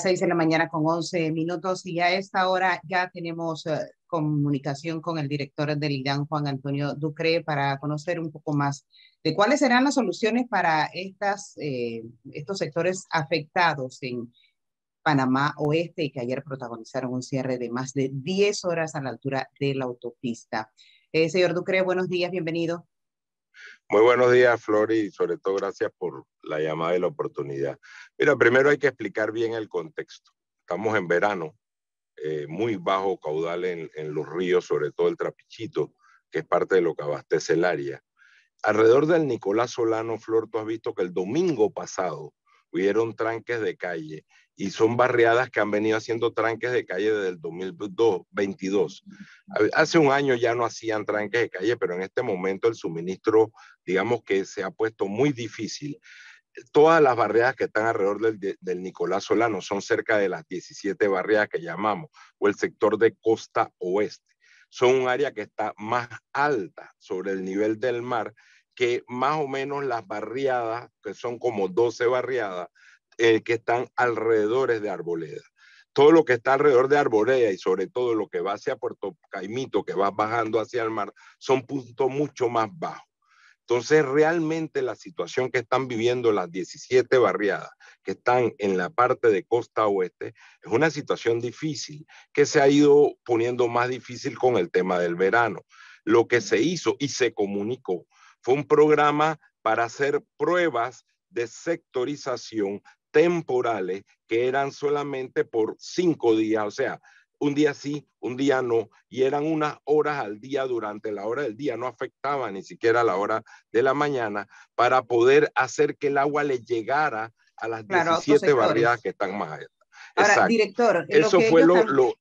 6 de la mañana con 11 minutos y a esta hora ya tenemos eh, comunicación con el director del IDAN, Juan Antonio Ducre, para conocer un poco más de cuáles serán las soluciones para estas, eh, estos sectores afectados en Panamá Oeste y que ayer protagonizaron un cierre de más de 10 horas a la altura de la autopista. Eh, señor Ducre, buenos días, bienvenido. Muy buenos días, Flor, y sobre todo gracias por la llamada y la oportunidad. Mira, primero hay que explicar bien el contexto. Estamos en verano, eh, muy bajo caudal en, en los ríos, sobre todo el Trapichito, que es parte de lo que abastece el área. Alrededor del Nicolás Solano, Flor, tú has visto que el domingo pasado hubieron tranques de calle y son barriadas que han venido haciendo tranques de calle desde el 2022. Hace un año ya no hacían tranques de calle, pero en este momento el suministro, digamos que se ha puesto muy difícil. Todas las barriadas que están alrededor del, del Nicolás Solano son cerca de las 17 barriadas que llamamos, o el sector de costa oeste. Son un área que está más alta sobre el nivel del mar que más o menos las barriadas, que son como 12 barriadas, eh, que están alrededor de Arboleda. Todo lo que está alrededor de Arboleda y sobre todo lo que va hacia Puerto Caimito, que va bajando hacia el mar, son puntos mucho más bajos. Entonces, realmente la situación que están viviendo las 17 barriadas que están en la parte de costa oeste es una situación difícil que se ha ido poniendo más difícil con el tema del verano. Lo que se hizo y se comunicó fue un programa para hacer pruebas de sectorización temporales que eran solamente por cinco días, o sea, un día sí, un día no, y eran unas horas al día durante la hora del día, no afectaba ni siquiera la hora de la mañana, para poder hacer que el agua le llegara a las siete 17 barriadas que están más allá. Ahora, director, eso, fue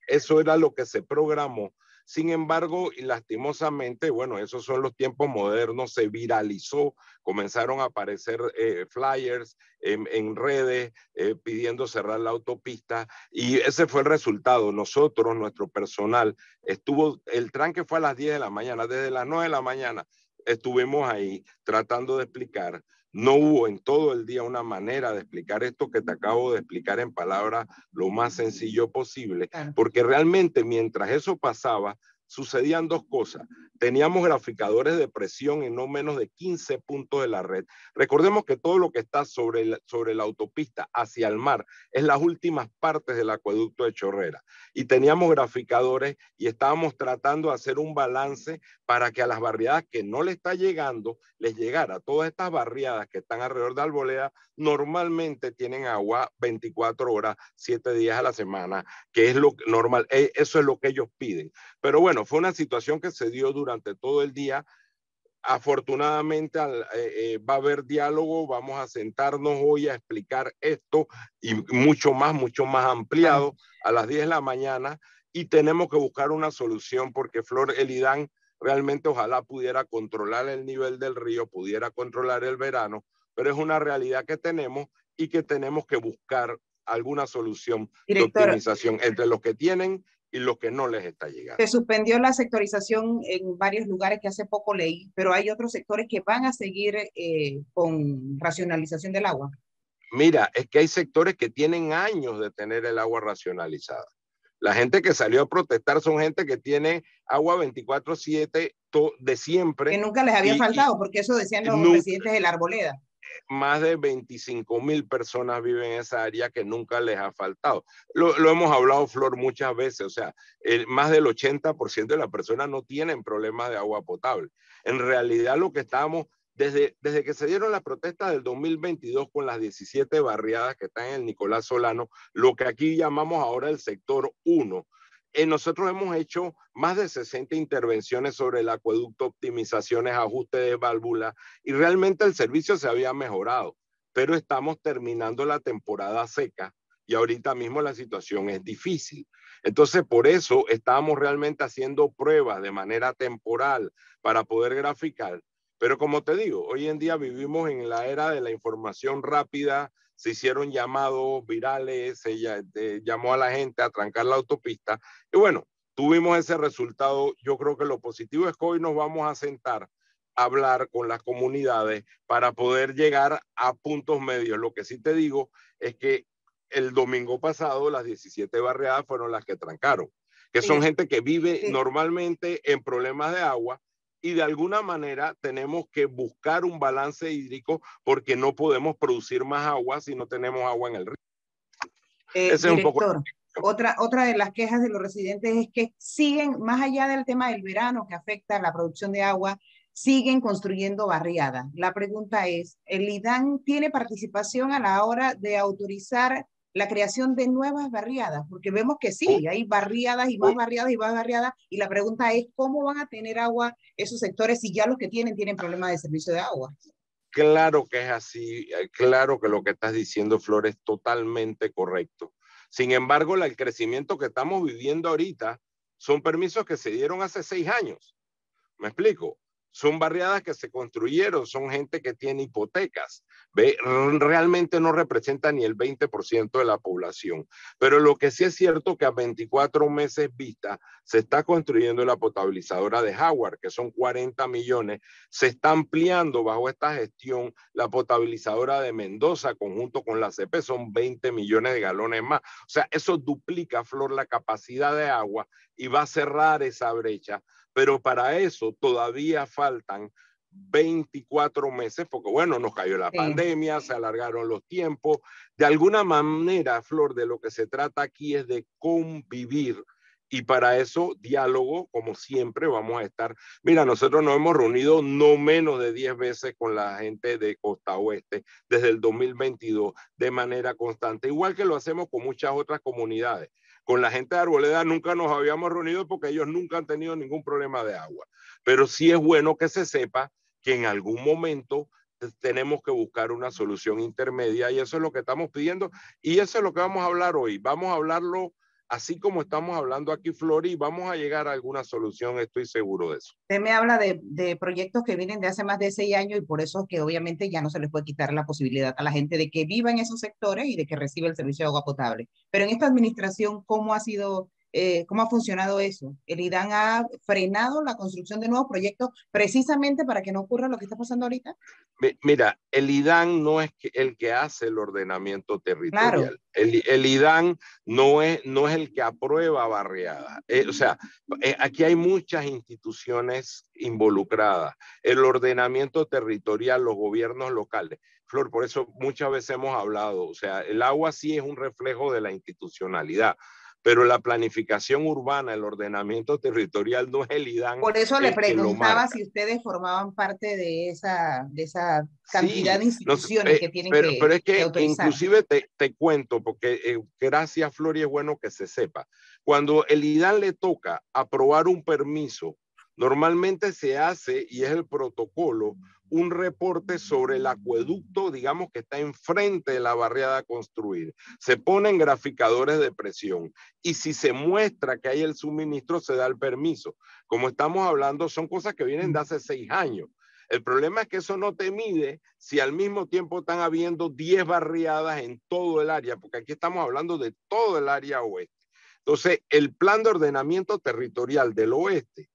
eso era lo que se programó sin embargo, y lastimosamente, bueno, esos son los tiempos modernos, se viralizó, comenzaron a aparecer eh, flyers en, redes eh, pidiendo cerrar la autopista y ese fue el resultado. Nosotros, nuestro personal, estuvo, el tranque fue a las 10 de la mañana, desde las 9 de la mañana estuvimos ahí tratando de explicar no hubo en todo el día una manera de explicar esto que te acabo de explicar en palabras lo más sencillo posible, porque realmente mientras eso pasaba, sucedían dos cosas. Teníamos graficadores de presión en no menos de 15 puntos de la red. Recordemos que todo lo que está sobre, sobre la autopista hacia el mar es las últimas partes del acueducto de Chorrera. Y teníamos graficadores y estábamos tratando de hacer un balance para que a las barriadas que no le está llegando, les llegara. Todas estas barriadas que están alrededor de Alboleda normalmente tienen agua 24 horas, 7 días a la semana, que es lo normal. Eh, eso es lo que ellos piden. Pero bueno, fue una situación que se dio durante todo el día. Afortunadamente eh, eh, va a haber diálogo, vamos a sentarnos hoy a explicar esto y mucho más, mucho más ampliado a las 10 de la mañana y tenemos que buscar una solución porque Flor Elidán realmente ojalá pudiera controlar el nivel del río, pudiera controlar el verano, pero es una realidad que tenemos y que tenemos que buscar alguna solución de optimización entre los que tienen y lo que no les está llegando. Se suspendió la sectorización en varios lugares que hace poco leí, pero hay otros sectores que van a seguir eh, con racionalización del agua. Mira, es que hay sectores que tienen años de tener el agua racionalizada. La gente que salió a protestar son gente que tiene agua 24/7 de siempre. Que nunca les había faltado, porque eso decían los presidentes de la arboleda más de 25 mil personas viven en esa área que nunca les ha faltado. Lo, hemos hablado, Flor, muchas veces, o sea, más del 80% de las personas no tienen problemas de agua potable. En realidad lo que estamos, desde, desde que se dieron las protestas del 2022 con las 17 barriadas que están en el Nicolás Solano, lo que aquí llamamos ahora el sector 1, eh, nosotros hemos hecho más de 60 intervenciones sobre el acueducto, optimizaciones, ajustes de válvulas y realmente el servicio se había mejorado, pero estamos terminando la temporada seca y ahorita mismo la situación es difícil. Entonces, por eso estábamos realmente haciendo pruebas de manera temporal para poder graficar. Pero como te digo, hoy en día vivimos en la era de la información rápida, se hicieron llamados virales, se eh, llamó a la gente a trancar la autopista. Y bueno, tuvimos ese resultado. Yo creo que lo positivo es que hoy nos vamos a sentar a hablar con las comunidades para poder llegar a puntos medios. Lo que sí te digo es que el domingo pasado las 17 barriadas fueron las que trancaron, que son gente que vive normalmente en problemas de agua y de alguna manera tenemos que buscar un balance hídrico porque no podemos producir más agua si no tenemos agua en el río. Eh, es un poco... Otra, otra de las quejas de los residentes es que siguen, más allá del tema del verano que afecta a la producción de agua, siguen construyendo barriadas. La pregunta es, ¿el IDAN tiene participación a la hora de autorizar la creación de nuevas barriadas, porque vemos que sí, hay barriadas y más barriadas y más barriadas, y la pregunta es cómo van a tener agua esos sectores si ya los que tienen tienen problemas de servicio de agua. Claro que es así, eh, claro que lo que estás diciendo, Flor, es totalmente correcto. Sin embargo, el crecimiento que estamos viviendo ahorita son permisos que se dieron hace seis años. ¿Me explico? son barriadas que se construyeron, son gente que tiene hipotecas, realmente no representa ni el 20% de la población. Pero lo que sí es cierto que a 24 meses vista se está construyendo la potabilizadora de Howard, que son 40 millones, se está ampliando bajo esta gestión la potabilizadora de Mendoza conjunto con la CP, son 20 millones de galones más. O sea, eso duplica, Flor, la capacidad de agua y va a cerrar esa brecha pero para eso todavía faltan 24 meses, porque bueno, nos cayó la pandemia, se alargaron los tiempos. De alguna manera, Flor, de lo que se trata aquí es de convivir. Y para eso, diálogo, como siempre, vamos a estar. Mira, nosotros nos hemos reunido no menos de 10 veces con la gente de Costa Oeste desde el 2022 de manera constante, igual que lo hacemos con muchas otras comunidades. Con la gente de Arboleda nunca nos habíamos reunido porque ellos nunca han tenido ningún problema de agua. Pero sí es bueno que se sepa que en algún momento tenemos que buscar una solución intermedia y eso es lo que estamos pidiendo y eso es lo que vamos a hablar hoy. Vamos a hablarlo así como estamos hablando aquí, Flori, vamos a llegar a alguna solución, estoy seguro de eso. Usted me habla de, de, proyectos que vienen de hace más de seis años y por eso que obviamente ya no se les puede quitar la posibilidad a la gente de que viva en esos sectores y de que reciba el servicio de agua potable. Pero en esta administración, ¿cómo ha sido eh, cómo ha funcionado eso. El IDAN ha frenado la construcción de nuevos proyectos precisamente para que no ocurra lo que está pasando ahorita. Mira, el IDAN no es el que hace el ordenamiento territorial. El, IDAN no es, no es el que aprueba barriadas. Eh, o sea, eh, aquí hay muchas instituciones involucradas. El ordenamiento territorial, los gobiernos locales. Flor, por eso muchas veces hemos hablado, o sea, el agua sí es un reflejo de la institucionalidad pero la planificación urbana, el ordenamiento territorial no es el IDAN. Por eso le preguntaba si ustedes formaban parte de esa, esa cantidad de instituciones eh, que tienen pero, que Pero es que, inclusive te, cuento, porque eh, gracias Flori es bueno que se sepa, cuando el IDAN le toca aprobar un permiso Normalmente se hace, y es el protocolo, un reporte sobre el acueducto, digamos que está enfrente de la barriada a construir. Se ponen graficadores de presión y si se muestra que hay el suministro, se da el permiso. Como estamos hablando, son cosas que vienen de hace seis años. El problema es que eso no te mide si al mismo tiempo están habiendo 10 barriadas en todo el área, porque aquí estamos hablando de todo el área oeste. Entonces, el plan de ordenamiento territorial del oeste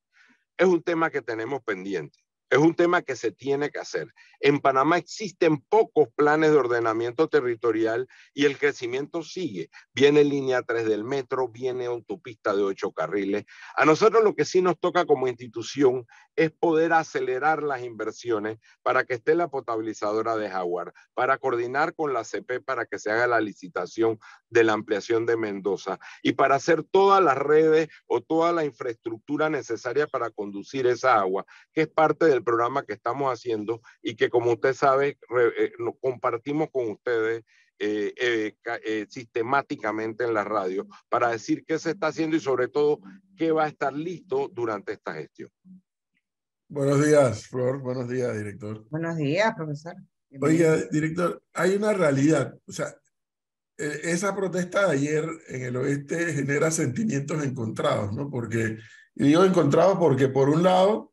es un tema que tenemos pendiente. Es un tema que se tiene que hacer. En Panamá existen pocos planes de ordenamiento territorial y el crecimiento sigue. Viene línea 3 del metro, viene autopista de ocho carriles. A nosotros lo que sí nos toca como institución es poder acelerar las inversiones para que esté la potabilizadora de Jaguar, para coordinar con la CP para que se haga la licitación de la ampliación de Mendoza y para hacer todas las redes o toda la infraestructura necesaria para conducir esa agua, que es parte de programa que estamos haciendo y que como usted sabe, eh, compartimos con ustedes eh, eh, eh, sistemáticamente en la radio para decir qué se está haciendo y sobre todo qué va a estar listo durante esta gestión. Buenos días, Flor. Buenos días, director. Buenos días, profesor. Oiga, director, hay una realidad. O sea, e, esa protesta de ayer en el oeste genera sentimientos encontrados, ¿no? Porque, y digo encontrados porque por un lado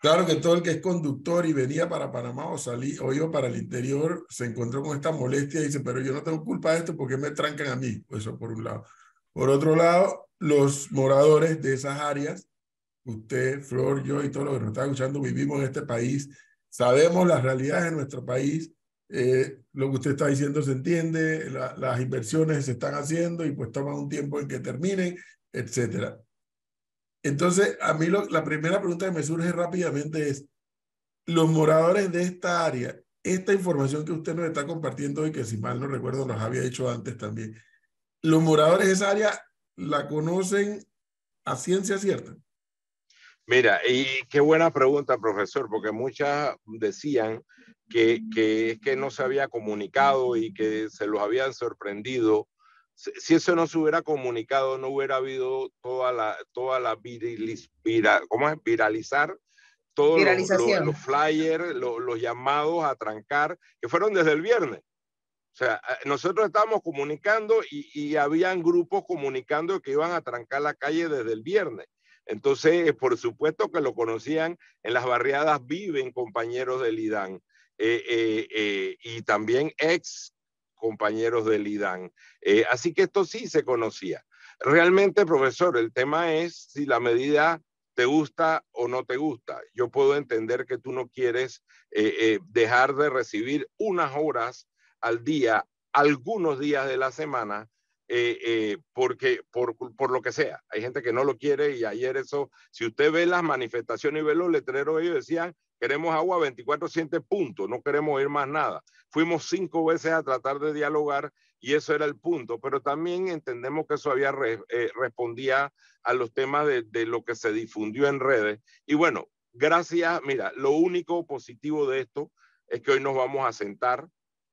Claro que todo el que es conductor y venía para Panamá o salí o iba para el interior se encontró con esta molestia y dice, pero yo no tengo culpa de esto porque me trancan a mí. Eso por un lado. Por otro lado, los moradores de esas áreas, usted, Flor, yo y todos lo que nos están escuchando, vivimos en este país, sabemos las realidades de nuestro país, eh, lo que usted está diciendo se entiende, las inversiones se están haciendo y pues toman un tiempo en que terminen, etcétera. Entonces, a mí la primera pregunta que me surge rápidamente es, los moradores de esta área, esta información que usted nos está compartiendo y que si mal no recuerdo nos había hecho antes también, los moradores de esa área la conocen a ciencia cierta. Mira, y qué buena pregunta, profesor, porque muchas decían que, que es que no se había comunicado y que se los habían sorprendido si eso no se hubiera comunicado, no hubiera habido toda la, toda la es? viralizar todos los, flyers, los, llamados a trancar, que fueron desde el viernes. O sea, eh, nosotros estábamos comunicando y, y habían grupos comunicando que iban a trancar la calle desde el viernes. Entonces, eh, por supuesto que lo conocían, en las barriadas viven compañeros del IDAN. Eh, y también ex compañeros del IDAN. Eh, así que esto sí se conocía. Realmente, profesor, el tema es si la medida te gusta o no te gusta. Yo puedo entender que tú no quieres eh, eh, dejar de recibir unas horas al día, algunos días de la semana, porque por, por, lo que sea. Hay gente que no lo quiere y ayer eso, si usted ve las manifestaciones y ve los letreros, ellos decían Queremos agua 24-7 puntos, no queremos oír más nada. Fuimos cinco veces a tratar de dialogar y eso era el punto, pero también entendemos que eso había eh, respondía a los temas de lo que se difundió en redes. Y bueno, gracias, mira, lo único positivo de esto es que hoy nos vamos a sentar,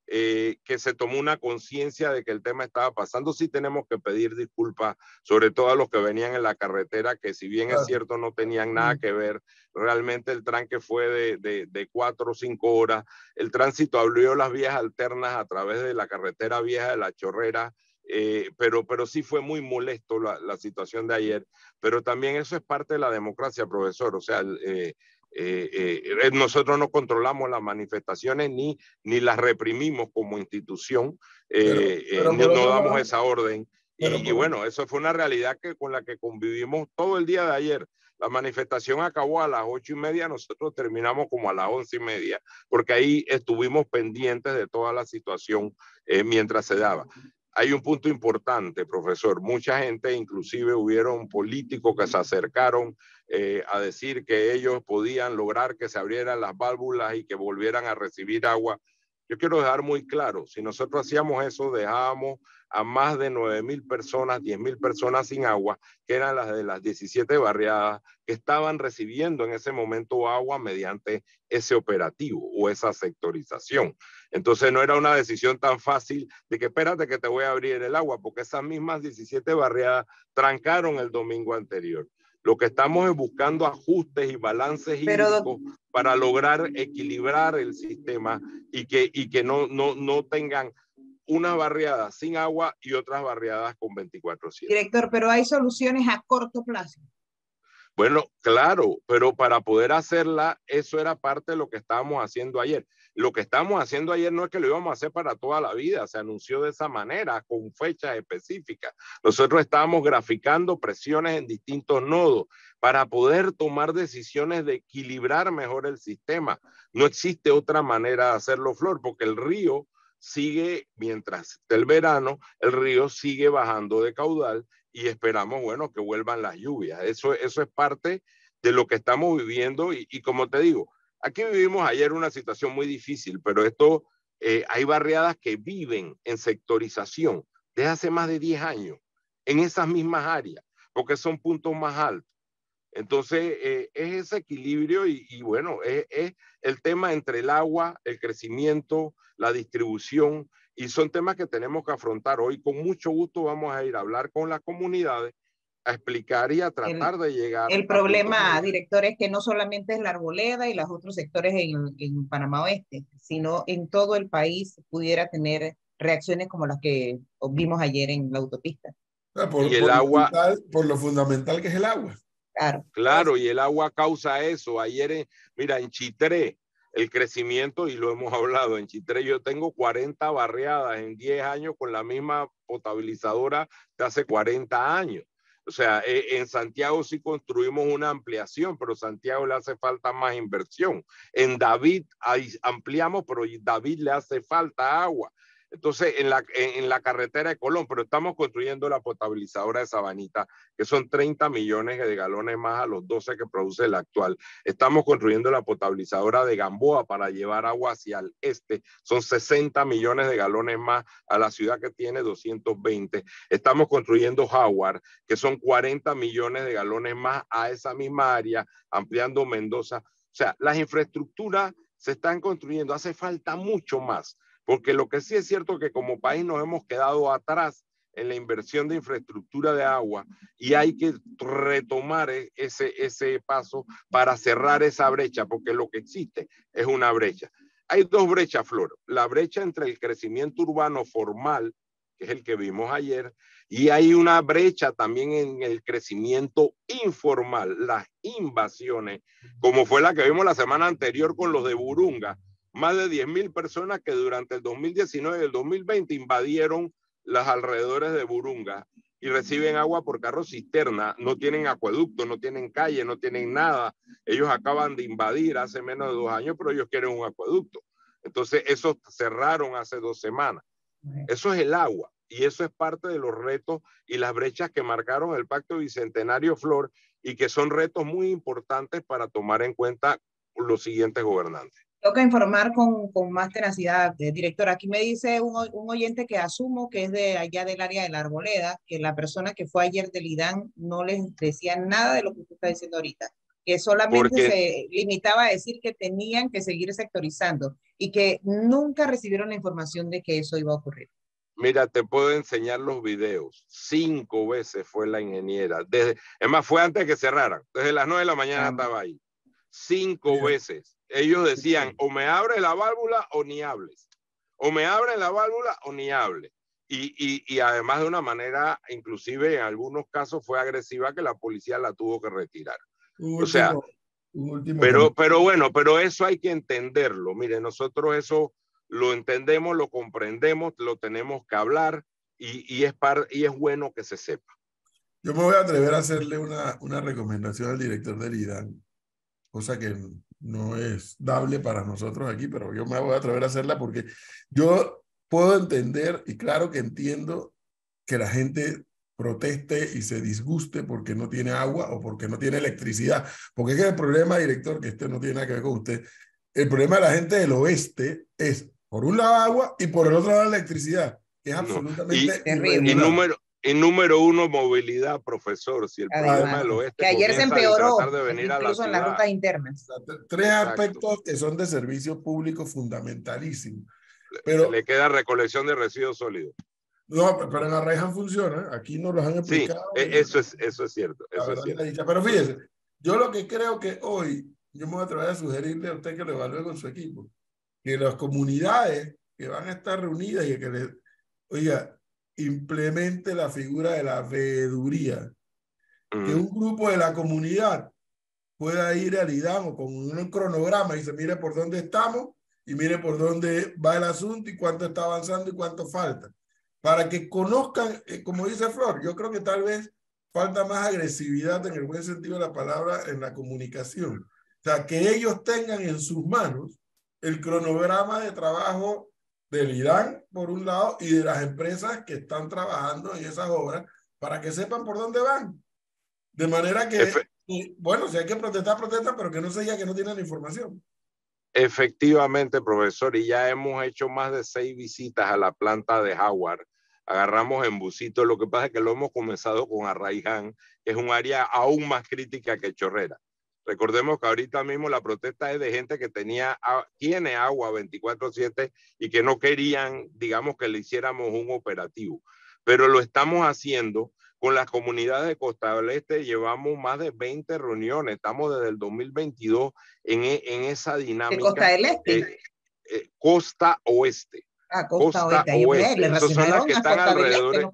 eh, que se tomó una conciencia de que el tema estaba pasando. Sí tenemos que pedir disculpas, sobre todo a los que venían en la carretera, que si bien es cierto no tenían nada que ver, realmente el tranque fue de, de, cuatro o cinco horas. El tránsito abrió las vías alternas a través de la carretera vieja de la Chorrera. Eh, pero, pero sí fue muy molesto la, situación de ayer, pero también eso es parte de la democracia, profesor. O sea, eh, eh, eh, eh, nosotros no controlamos las manifestaciones ni, ni las reprimimos como institución, no damos esa orden. Y, bueno, eso fue una realidad que, con la que convivimos todo el día de ayer. La manifestación acabó a las ocho y media, nosotros terminamos como a las once y media, porque ahí estuvimos pendientes de toda la situación mientras se daba hay un punto importante, profesor. Mucha gente, inclusive hubieron políticos que se acercaron eh, a decir que ellos podían lograr que se abrieran las válvulas y que volvieran a recibir agua. Yo quiero dejar muy claro, si nosotros hacíamos eso, dejábamos a más de mil personas, mil personas sin agua, que eran las de las 17 barriadas que estaban recibiendo en ese momento agua mediante ese operativo o esa sectorización. Entonces no era una decisión tan fácil de que espérate que te voy a abrir el agua, porque esas mismas 17 barriadas trancaron el domingo anterior. Lo que estamos es buscando ajustes y balances para lograr equilibrar el sistema y que, y que no, no, no tengan unas barriadas sin agua y otras barriadas con 24-7. Director, pero hay soluciones a corto plazo. Bueno, claro, pero para poder hacerla, eso era parte de lo que estábamos haciendo ayer. Lo que estamos haciendo ayer no es que lo íbamos a hacer para toda la vida, se anunció de esa manera, con fechas específicas. Nosotros estábamos graficando presiones en distintos nodos para poder tomar decisiones de equilibrar mejor el sistema. No existe otra manera de hacerlo, Flor, porque el río sigue, mientras el verano, el río sigue bajando de caudal y esperamos, bueno, que vuelvan las lluvias. Eso, eso es parte de lo que estamos viviendo y, como te digo, aquí vivimos ayer una situación muy difícil, pero esto, eh, hay barriadas que viven en sectorización desde hace más de 10 años en esas mismas áreas, porque son puntos más altos. Entonces, eh, es ese equilibrio y, bueno, es, el tema entre el agua, el crecimiento, la distribución, y son temas que tenemos que afrontar hoy. Con mucho gusto vamos a ir a hablar con las comunidades, a explicar y a tratar de llegar. El problema, director, es que no solamente es la arboleda y los otros sectores en, Panamá Oeste, sino en todo el país pudiera tener reacciones como las que vimos ayer en la autopista. Ah, y el agua. por lo fundamental que es el agua. Claro. y el agua causa eso. Ayer, mira, en Chitré, el crecimiento, y lo hemos hablado, en Chitré yo tengo 40 barriadas en 10 años con la misma potabilizadora de hace 40 años. O sea, e, en Santiago sí construimos una ampliación, pero Santiago le hace falta más inversión. En David ampliamos, pero David le hace falta agua entonces en la, carretera de Colón, pero estamos construyendo la potabilizadora de Sabanita, que son 30 millones de galones más a los 12 que produce la actual. Estamos construyendo la potabilizadora de Gamboa para llevar agua hacia el este, son 60 millones de galones más a la ciudad que tiene 220. Estamos construyendo Jaguar que son 40 millones de galones más a esa misma área, ampliando Mendoza. O sea, las infraestructuras se están construyendo, hace falta mucho más. Porque lo que sí es cierto es que como país nos hemos quedado atrás en la inversión de infraestructura de agua y hay que retomar e-, ese, ese paso para cerrar esa brecha, porque lo que existe es una brecha. Hay dos brechas, Flor. La brecha entre el crecimiento urbano formal, que es el que vimos ayer, y hay una brecha también en el crecimiento informal, las invasiones, como fue la que vimos la semana anterior con los de Burunga, más de 10.000 personas que durante el 2019 y el 2020 invadieron los alrededores de Burunga y reciben agua por carro cisterna, no tienen acueducto, no tienen calle, no tienen nada. Ellos acaban de invadir hace menos de dos años, pero ellos quieren un acueducto. Entonces, eso cerraron hace dos semanas. Eso es el agua y eso es parte de los retos y las brechas que marcaron el Pacto Bicentenario Flor y que son retos muy importantes para tomar en cuenta los siguientes gobernantes. Toca informar con, con más tenacidad, director, Aquí me dice un, un, oyente que asumo que es de allá del área de la arboleda, que la persona que fue ayer del IDAN no les decía nada de lo que usted está diciendo ahorita, que solamente se limitaba a decir que tenían que seguir sectorizando y que nunca recibieron la información de que eso iba a ocurrir. Mira, te puedo enseñar los videos. Cinco veces fue la ingeniera. Desde, es más, fue antes que cerraran. Desde las nueve de la mañana ah. estaba ahí. Cinco veces ellos decían, o me abre la válvula o ni hables, o me abre la válvula o ni hables. Y, además de una manera, inclusive en algunos casos fue agresiva que la policía la tuvo que retirar. o sea, pero, pero bueno, pero eso hay que entenderlo. Mire, nosotros eso lo entendemos, lo comprendemos, lo tenemos que hablar y, es, par, y es bueno que se sepa. Yo me voy a atrever a hacerle una, una recomendación al director del IDAN, cosa que no es dable para nosotros aquí, pero yo me voy a atrever a hacerla porque yo puedo entender y claro que entiendo que la gente proteste y se disguste porque no tiene agua o porque no tiene electricidad, porque es que el problema, director, que este no tiene nada que ver con usted, el problema de la gente del oeste es por un lado agua y por el otro lado electricidad, es absolutamente terrible. Y número uno, movilidad, profesor. Si el problema del oeste. Que ayer se empeoró, incluso la en las rutas internas. Tres aspectos que son de servicio público fundamentalísimo Pero, le queda recolección de residuos sólidos. No, pero en reja funciona. Aquí no los han explicado. Sí, e, eso es, eso es cierto. Pero fíjese, yo lo que creo que hoy, yo me voy a tratar a sugerirle a usted que lo evalúe con su equipo, que las comunidades que van a estar reunidas y que le. oiga, implemente la figura de la veeduría. Que mm. un grupo de la comunidad pueda ir al o con un cronograma y se mire por dónde estamos y mire por dónde va el asunto y cuánto está avanzando y cuánto falta. Para que conozcan, eh, como dice Flor, yo creo que tal vez falta más agresividad en el buen sentido de la palabra en la comunicación. O sea, que ellos tengan en sus manos el cronograma de trabajo del Irán por un lado, y de las empresas que están trabajando en esas obras para que sepan por dónde van. De manera que, eh, bueno, si hay que protestar, protesta pero que no se diga que no tienen información. Efectivamente, profesor, y ya hemos hecho más de seis visitas a la planta de Howard. Agarramos en busito, lo que pasa es que lo hemos comenzado con Arraiján, que es un área aún más crítica que Chorrera. Recordemos que ahorita mismo la protesta es de gente que tenía, tiene agua 24/7 y que no querían, digamos, que le hiciéramos un operativo. Pero lo estamos haciendo con las comunidades de Costa del Este, llevamos más de 20 reuniones, estamos desde el 2022 en, e, en esa dinámica. Costa del Este? Eh, costa Oeste. Costa, Oeste. son las que están alrededor.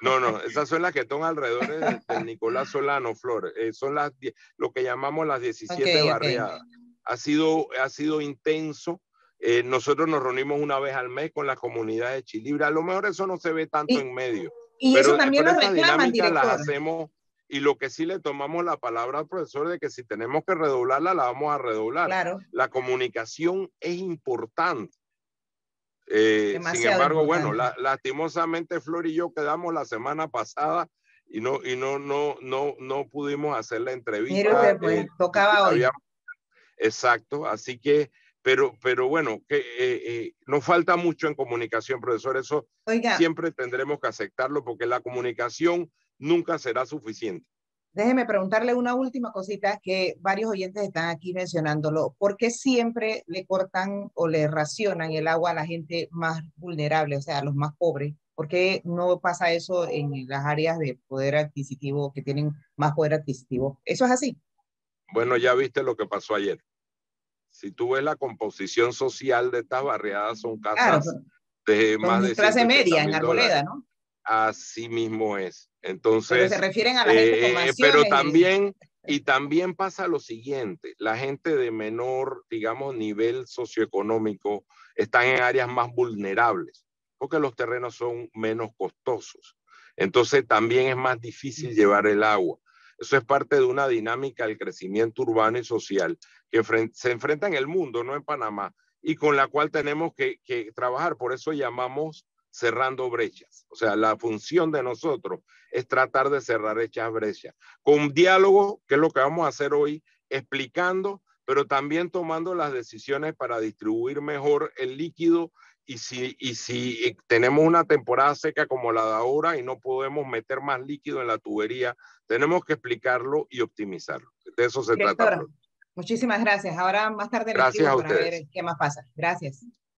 No, no, esas son las que están alrededor de Nicolás Solano Flor. Eh, son las lo que llamamos las 17 barriadas. Ha, sido, ha sido intenso. Eh, nosotros nos reunimos una vez al mes con la comunidad de Chilibra, A lo mejor eso no se ve tanto en medio. Y pero, eso también lo las hacemos y lo que sí le tomamos la palabra al profesor de que si tenemos que redoblarla, la vamos a redoblar. La comunicación es importante. Eh, sin embargo, bueno, lastimosamente Flor y yo quedamos la semana pasada y no, y no, no, no, no pudimos hacer la entrevista. Pues, eh, tocaba hoy. Exacto, así que, pero, pero bueno, que eh, nos falta mucho en comunicación, profesor. Eso siempre tendremos que aceptarlo porque la comunicación nunca será suficiente. Déjeme preguntarle una última cosita que varios oyentes están aquí mencionándolo. ¿Por qué siempre le cortan o le racionan el agua a la gente más vulnerable, o sea, a los más pobres? ¿Por qué no pasa eso en las áreas de poder adquisitivo que tienen más poder adquisitivo? ¿Eso es así? Bueno, ya viste lo que pasó ayer. Si tú ves la composición social de estas barriadas, son casas de más de clase media en Arboleda, ¿no? Así mismo es. Entonces. Pero se refieren a la gente eh, Pero eh. también, y también pasa lo siguiente: la gente de menor, digamos, nivel socioeconómico están en áreas más vulnerables, porque los terrenos son menos costosos. Entonces también es más difícil llevar el agua. Eso es parte de una dinámica del crecimiento urbano y social que se enfrenta en el mundo, no en Panamá, y con la cual tenemos que trabajar. Por eso llamamos cerrando brechas. O sea, la función de nosotros es tratar de cerrar hechas brechas. Con diálogo, que es lo que vamos a hacer hoy, explicando, pero también tomando las decisiones para distribuir mejor el líquido. Y si, y si tenemos una temporada seca como la de ahora y no podemos meter más líquido en la tubería, tenemos que explicarlo y optimizarlo. De eso se trata. Muchísimas gracias. Ahora más tarde gracias a ustedes. qué más pasa. Gracias.